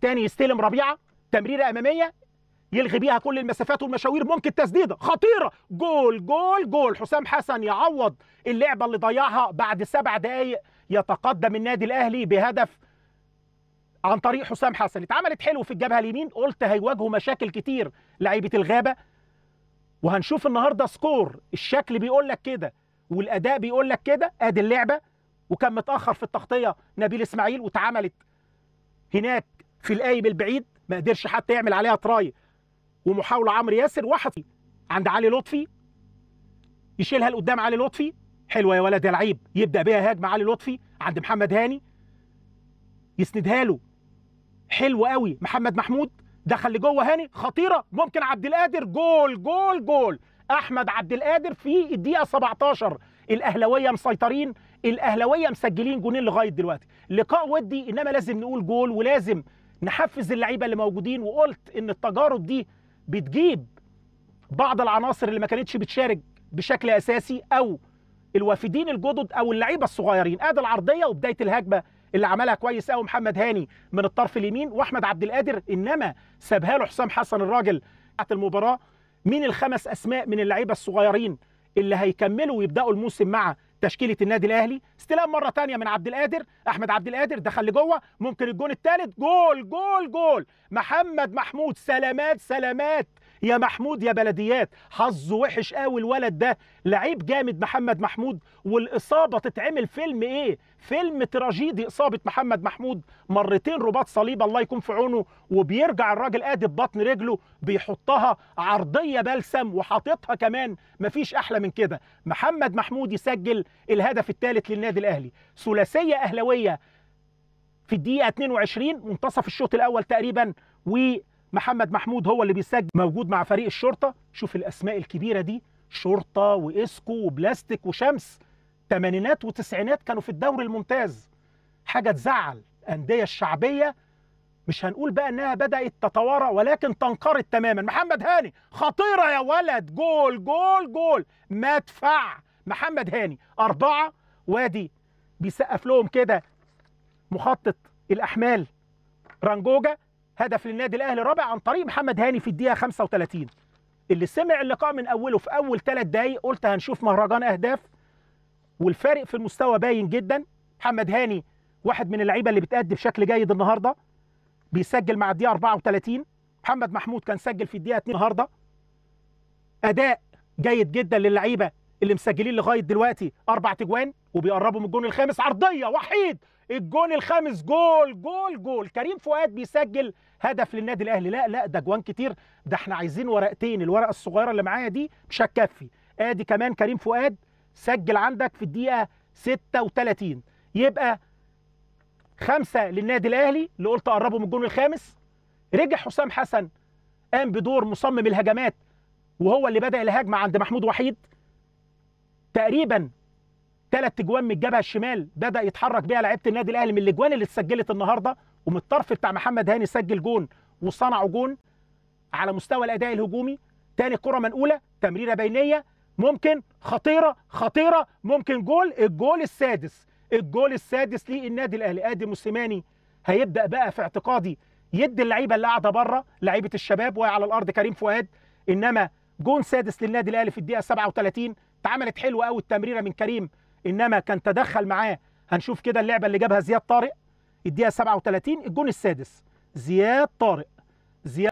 تاني يستلم ربيعه تمريره اماميه يلغي بيها كل المسافات والمشاوير ممكن تسديده خطيره جول جول جول حسام حسن يعوض اللعبه اللي ضيعها بعد سبع دقائق يتقدم النادي الاهلي بهدف عن طريق حسام حسن اتعملت حلو في الجبهه اليمين قلت هيواجهوا مشاكل كتير لعيبه الغابه وهنشوف النهارده سكور الشكل بيقول لك كده والاداء بيقول لك كده ادي اللعبه وكان متاخر في التغطيه نبيل اسماعيل واتعملت هناك في القايم البعيد ما قدرش حتى يعمل عليها تراي ومحاوله عمرو ياسر واحد عند علي لطفي يشيلها لقدام علي لطفي حلوه يا ولد يا لعيب يبدا بيها هجمه علي لطفي عند محمد هاني يسندها له حلو قوي محمد محمود دخل لجوه هاني خطيره ممكن عبد القادر جول جول جول احمد عبد القادر في الدقيقه 17 الاهلاويه مسيطرين الاهلاويه مسجلين جونين لغايه دلوقتي لقاء ودي انما لازم نقول جول ولازم نحفز اللعيبه اللي موجودين وقلت ان التجارب دي بتجيب بعض العناصر اللي ما كانتش بتشارك بشكل اساسي او الوافدين الجدد او اللعيبه الصغيرين ادي العرضيه وبدايه الهجمه اللي عملها كويس قوي محمد هاني من الطرف اليمين واحمد عبد القادر انما سابها له حسام حسن الراجل بتاعت المباراه مين الخمس اسماء من اللعيبه الصغيرين اللي هيكملوا ويبداوا الموسم مع تشكيله النادي الاهلي استلام مره ثانيه من عبد القادر احمد عبد القادر دخل لجوه ممكن الجون الثالث جول جول جول محمد محمود سلامات سلامات يا محمود يا بلديات حظه وحش قوي الولد ده لعيب جامد محمد محمود والاصابه تتعمل فيلم ايه فيلم تراجيدي اصابه محمد محمود مرتين رباط صليب الله يكون في عونه وبيرجع الراجل قادب بطن رجله بيحطها عرضيه بلسم وحاططها كمان مفيش احلى من كده محمد محمود يسجل الهدف الثالث للنادي الاهلي ثلاثيه اهلاويه في الدقيقه 22 منتصف الشوط الاول تقريبا و محمد محمود هو اللي بيسجل موجود مع فريق الشرطه شوف الاسماء الكبيره دي شرطه واسكو وبلاستيك وشمس تمانينات وتسعينات كانوا في الدوري الممتاز حاجه تزعل الانديه الشعبيه مش هنقول بقى انها بدات تتوارى ولكن تنقرض تماما محمد هاني خطيره يا ولد جول جول جول مدفع محمد هاني اربعه وادي بيسقف لهم كده مخطط الاحمال رانجوجا هدف للنادي الاهلي الرابع عن طريق محمد هاني في الدقيقه 35 اللي سمع اللقاء من اوله في اول ثلاث دقايق قلت هنشوف مهرجان اهداف والفارق في المستوى باين جدا محمد هاني واحد من اللعيبه اللي بتأدي بشكل جيد النهارده بيسجل مع الدقيقه 34 محمد محمود كان سجل في الدقيقه 2 النهارده اداء جيد جدا للعيبه اللي مسجلين لغايه دلوقتي اربع تجوان وبيقربوا من الجون الخامس عرضيه وحيد الجون الخامس جول جول جول كريم فؤاد بيسجل هدف للنادي الاهلي لا لا ده جوان كتير ده احنا عايزين ورقتين الورقه الصغيره اللي معايا دي مش هتكفي ادي كمان كريم فؤاد سجل عندك في الدقيقه 36 يبقى خمسة للنادي الأهلي اللي قلت قربوا من الجون الخامس رجع حسام حسن قام بدور مصمم الهجمات وهو اللي بدأ الهجمة عند محمود وحيد تقريبا ثلاث اجوان من الجبهه الشمال بدا يتحرك بيها لعيبه النادي الاهلي من الاجوان اللي اتسجلت النهارده ومن الطرف بتاع محمد هاني سجل جون وصنعوا جون على مستوى الاداء الهجومي ثاني كره منقوله تمريره بينيه ممكن خطيره خطيره ممكن جول الجول السادس الجول السادس للنادي الاهلي ادي موسيماني هيبدا بقى في اعتقادي يدي اللعيبه اللي قاعده بره لعيبه الشباب وهي على الارض كريم فؤاد انما جون سادس للنادي الاهلي في الدقيقه 37 اتعملت حلوه قوي التمريره من كريم انما كان تدخل معاه هنشوف كده اللعبه اللي جابها زياد طارق الدقيقه 37 الجون السادس زياد طارق زياد